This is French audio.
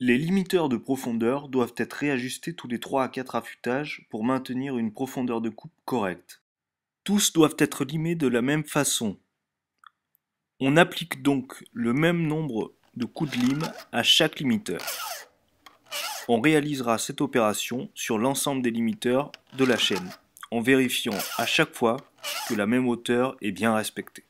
Les limiteurs de profondeur doivent être réajustés tous les 3 à 4 affûtages pour maintenir une profondeur de coupe correcte. Tous doivent être limés de la même façon. On applique donc le même nombre de coups de lime à chaque limiteur. On réalisera cette opération sur l'ensemble des limiteurs de la chaîne en vérifiant à chaque fois que la même hauteur est bien respectée.